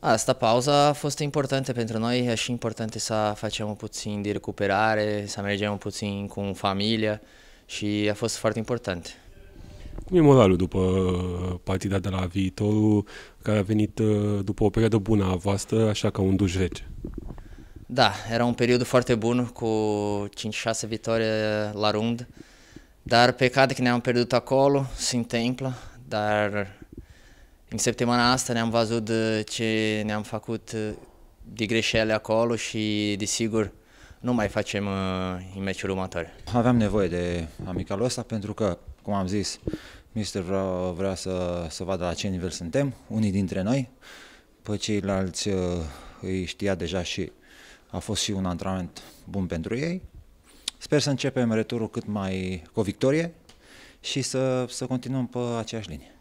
Asta pauza a fost importantă pentru noi, e și important să facem puțin de recuperare, să mergem puțin cu familia și a fost foarte important. Cum e moralul după uh, partida de la viitorul, care a venit uh, după o perioadă bună a voastră, așa ca un duș rece? Da, era un perioadă foarte bun cu 5-6 victorii la rund, dar pecate că ne-am pierdut acolo, se întâmplă, dar în săptămâna asta ne-am văzut uh, ce ne-am făcut uh, de greșele acolo și, desigur, nu mai facem uh, în meciul următor. Aveam nevoie de amicalul ăsta pentru că, cum am zis, mister vrea, vrea să, să vadă la ce nivel suntem, unii dintre noi, pe ceilalți îi știa deja și a fost și un antrenament bun pentru ei. Sper să începem returul cât mai cu o victorie și să, să continuăm pe aceeași linie.